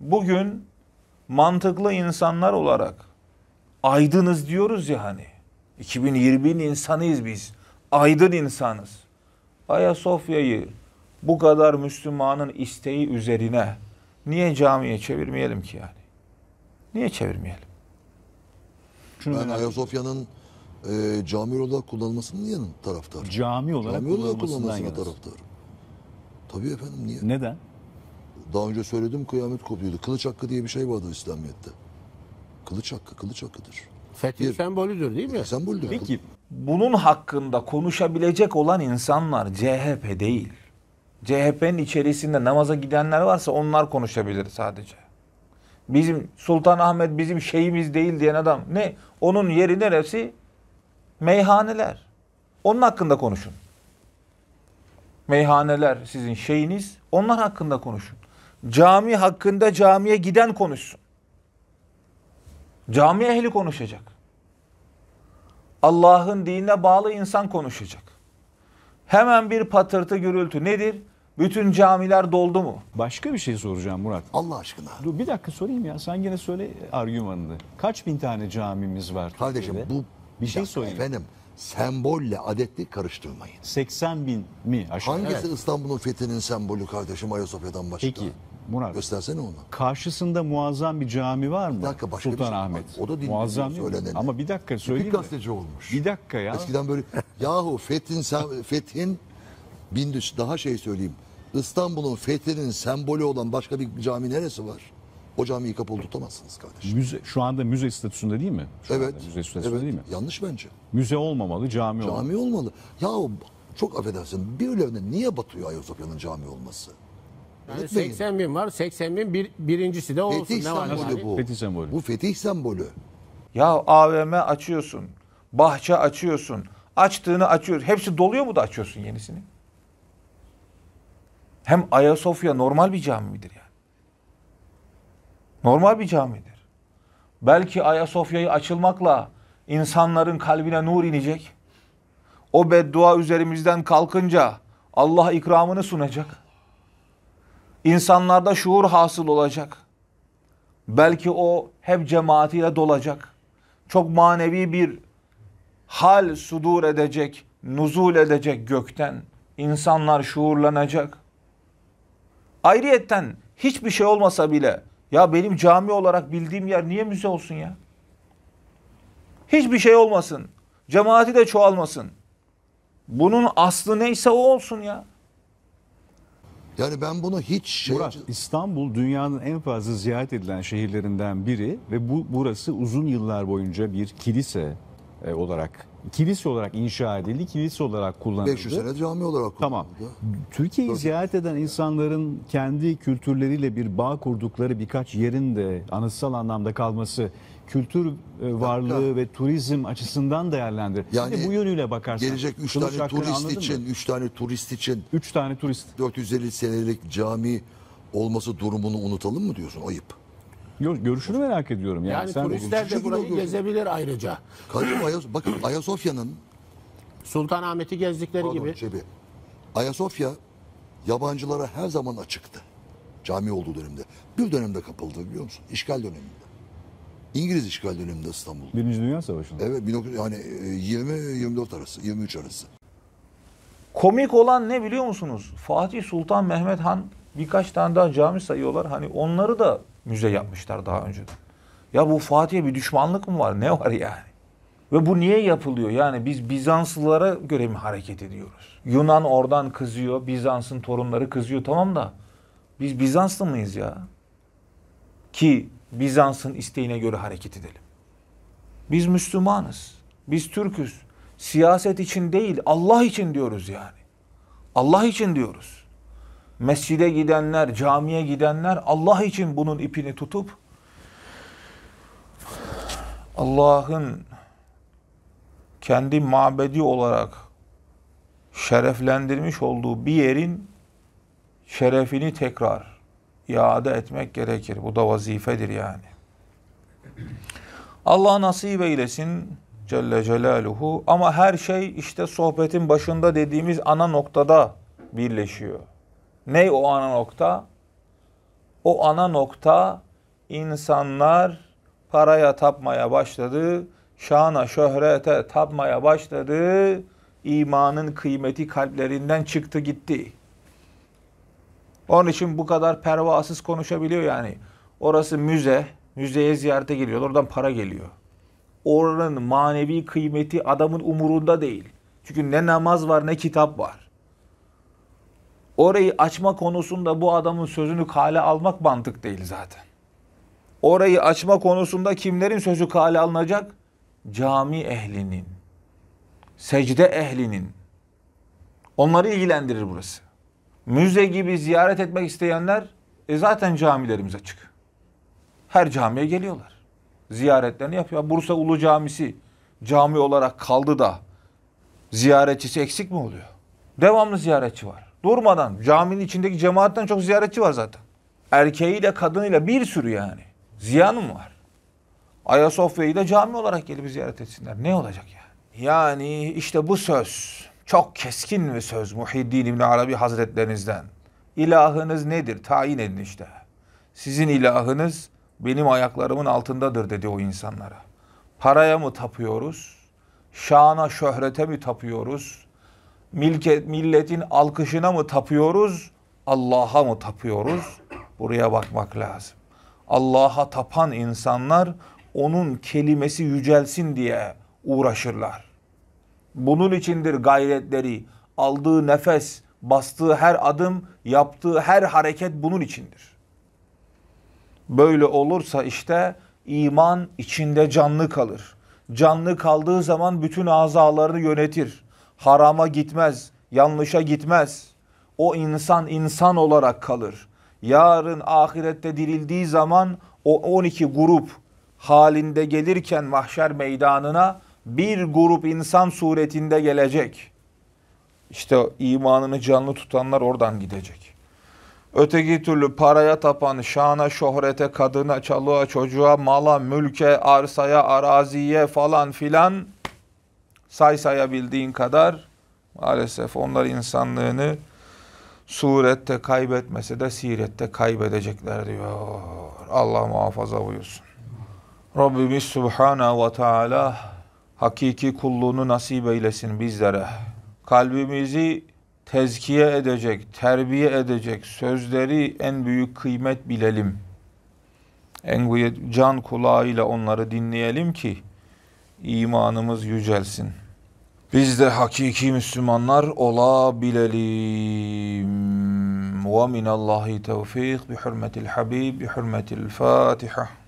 bugün mantıklı insanlar olarak aydınız diyoruz ya hani. 2020'nin insanıyız biz. Aydın insanız. Ayasofya'yı bu kadar Müslümanın isteği üzerine niye camiye çevirmeyelim ki yani? Niye çevirmeyelim? Çünkü ben Ayasofya'nın e, cami olarak kullanılmasının yanım taraftarım. Cami olarak, cami olarak kullanılmasından, kullanılmasına taraftarım. Tabii efendim niye? Neden? Daha önce söyledim kıyamet kopuyordu. Kılıç hakkı diye bir şey vardı İslamiyet'te. Kılıç hakkı, kılıç hakkıdır. Fetih bir, sembolüdür değil mi? Sembolüdür. Peki bunun hakkında konuşabilecek olan insanlar CHP değil. CHP'nin içerisinde namaza gidenler varsa onlar konuşabilir sadece. Bizim Sultan Ahmet bizim şeyimiz değil diyen adam ne? Onun yeri neresi? Meyhaneler. Onun hakkında konuşun. Meyhaneler sizin şeyiniz. Onlar hakkında konuşun. Cami hakkında camiye giden konuşsun. Cami ehli konuşacak. Allah'ın dinine bağlı insan konuşacak. Hemen bir patırtı gürültü nedir? Bütün camiler doldu mu? Başka bir şey soracağım Murat. Allah aşkına. Dur bir dakika sorayım ya. Sen yine söyle argümanını. Kaç bin tane camimiz var Kardeşim Türkiye'de? bu bir şey sorayım. Efendim sembolle adetli karıştırmayın. 80 bin mi aşağı? Hangisi evet. İstanbul'un fethinin sembolü kardeşim Ayasofya'dan başka? Peki Murat. Göstersene onu. Karşısında muazzam bir cami var mı? Bir dakika başka Sultan bir şey Ahmet. O da muazzam söyleneni. Ama bir dakika söyleyeyim. Bir gazeteci olmuş. Bir dakika ya. Eskiden böyle yahu Fethin Fethin Bindüs daha şey söyleyeyim. İstanbul'un fethinin sembolü olan başka bir cami neresi var? O camiyi kapalı tutamazsınız kardeşim. Müze, şu anda müze statüsünde değil mi? Şu evet. Müze statüsünde evet. değil mi? Yanlış bence. Müze olmamalı, cami, cami olmalı. Cami olmalı. Ya çok affedersin bir öyle niye batıyor Ayasofya'nın cami olması? Yani 80 bin var. 80 bin bir, birincisi de olsun. Fetih ne var sembolü yani? bu. Fetih sembolü. Bu fetih sembolü. Ya AVM açıyorsun. Bahçe açıyorsun. Açtığını açıyor. Hepsi doluyor mu da açıyorsun yenisini? Hem Ayasofya normal bir cami midir yani? Normal bir camidir. Belki Ayasofya'yı açılmakla insanların kalbine nur inecek. O beddua üzerimizden kalkınca Allah ikramını sunacak. İnsanlarda şuur hasıl olacak. Belki o hep cemaatiyle dolacak. Çok manevi bir hal sudur edecek, nuzul edecek gökten. İnsanlar şuurlanacak. Ayrıyetten hiçbir şey olmasa bile ya benim cami olarak bildiğim yer niye müze olsun ya? Hiçbir şey olmasın. Cemaati de çoğalmasın. Bunun aslı neyse o olsun ya. Yani ben bunu hiç şey... Murat, İstanbul dünyanın en fazla ziyaret edilen şehirlerinden biri ve bu burası uzun yıllar boyunca bir kilise, e, olarak kilise olarak inşa edildi, kilise olarak kullanıldı. 500 sene cami olarak kullanıldı. Tamam. Türkiye'yi ziyaret eden insanların kendi kültürleriyle bir bağ kurdukları birkaç yerin de anıtsal anlamda kalması kültür e, varlığı ya, ve turizm açısından değerlendir. Yani Şimdi bu yönüyle bakarsan. Gelecek 3 tane turist için, 3 tane turist için. 3 tane turist. 450 senelik cami olması durumunu unutalım mı diyorsun? Ayıp. Görüşünü merak ediyorum. Yani, yani sen turistler de burayı gezebilir ayrıca. Kardeşim Ayas bakın Ayasofya'nın Sultanahmet'i gezdikleri Pardon, gibi. Cebi. Ayasofya yabancılara her zaman açıktı. Cami olduğu dönemde. Bir dönemde kapıldı biliyor musun? İşgal döneminde. İngiliz işgal döneminde İstanbul. Birinci Dünya Savaşı'nda. Evet 19, yani 20-24 e, arası, 23 arası. Komik olan ne biliyor musunuz? Fatih Sultan Mehmet Han birkaç tane daha cami sayıyorlar. Hani onları da müze yapmışlar daha önceden. Ya bu Fatih'e bir düşmanlık mı var? Ne var yani? Ve bu niye yapılıyor? Yani biz Bizanslılara göre mi hareket ediyoruz? Yunan oradan kızıyor, Bizans'ın torunları kızıyor tamam da biz Bizanslı mıyız ya? Ki Bizans'ın isteğine göre hareket edelim. Biz Müslümanız, biz Türk'üz. Siyaset için değil, Allah için diyoruz yani. Allah için diyoruz mescide gidenler, camiye gidenler Allah için bunun ipini tutup Allah'ın kendi mabedi olarak şereflendirmiş olduğu bir yerin şerefini tekrar iade etmek gerekir. Bu da vazifedir yani. Allah nasip eylesin Celle Celaluhu ama her şey işte sohbetin başında dediğimiz ana noktada birleşiyor ney o ana nokta? O ana nokta insanlar paraya tapmaya başladı, şana şöhrete tapmaya başladı, imanın kıymeti kalplerinden çıktı gitti. Onun için bu kadar pervasız konuşabiliyor yani. Orası müze, müzeye ziyarete geliyor, oradan para geliyor. Oranın manevi kıymeti adamın umurunda değil. Çünkü ne namaz var ne kitap var. Orayı açma konusunda bu adamın sözünü kale almak mantık değil zaten. Orayı açma konusunda kimlerin sözü kale alınacak? Cami ehlinin, secde ehlinin. Onları ilgilendirir burası. Müze gibi ziyaret etmek isteyenler e zaten camilerimiz açık. Her camiye geliyorlar. Ziyaretlerini yapıyor. Bursa Ulu Camisi cami olarak kaldı da ziyaretçisi eksik mi oluyor? Devamlı ziyaretçi var. Durmadan caminin içindeki cemaatten çok ziyaretçi var zaten. Erkeğiyle kadınıyla bir sürü yani. Ziyanım var. Ayasofya'yı da cami olarak gelip ziyaret etsinler. Ne olacak yani? Yani işte bu söz çok keskin bir söz Muhiddin İbn Arabi Hazretlerinizden. İlahınız nedir? Tayin edin işte. Sizin ilahınız benim ayaklarımın altındadır dedi o insanlara. Paraya mı tapıyoruz? Şana, şöhrete mi tapıyoruz? milket, milletin alkışına mı tapıyoruz, Allah'a mı tapıyoruz? Buraya bakmak lazım. Allah'a tapan insanlar onun kelimesi yücelsin diye uğraşırlar. Bunun içindir gayretleri, aldığı nefes, bastığı her adım, yaptığı her hareket bunun içindir. Böyle olursa işte iman içinde canlı kalır. Canlı kaldığı zaman bütün azalarını yönetir harama gitmez, yanlışa gitmez. O insan insan olarak kalır. Yarın ahirette dirildiği zaman o 12 grup halinde gelirken mahşer meydanına bir grup insan suretinde gelecek. İşte imanını canlı tutanlar oradan gidecek. Öteki türlü paraya tapan, şana, şöhrete, kadına, çalığa, çocuğa, mala, mülke, arsaya, araziye falan filan say sayabildiğin kadar maalesef onlar insanlığını surette kaybetmese de sirette kaybedecekler diyor. Allah muhafaza buyursun. Rabbimiz Subhanahu ve Teala hakiki kulluğunu nasip eylesin bizlere. Kalbimizi tezkiye edecek, terbiye edecek sözleri en büyük kıymet bilelim. En can kulağıyla onları dinleyelim ki imanımız yücelsin. Biz de hakiki Müslümanlar olabilelim. ومن الله توفيق بحرمة الحبيب بحرمة الفاتحة